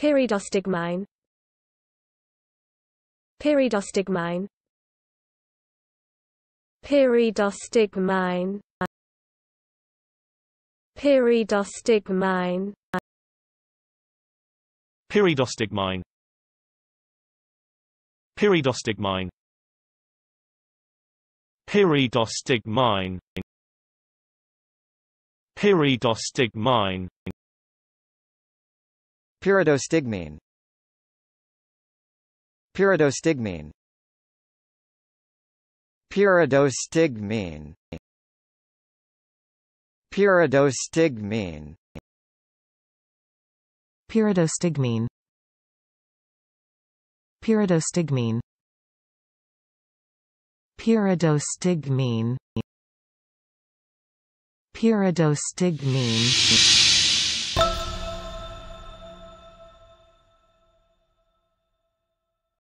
Pyridostigmine Pyridostigmine Pyridostigmine Pyridostigmine Pyridostigmine Pyridostigmine Pyridostigmine Pyridostigmine Pyridostigmine Pyridostigmine Pyridostigmine Pyridostigmine Pyridostigmine Pyridostigmine Pyridostigmine Pyridostigmine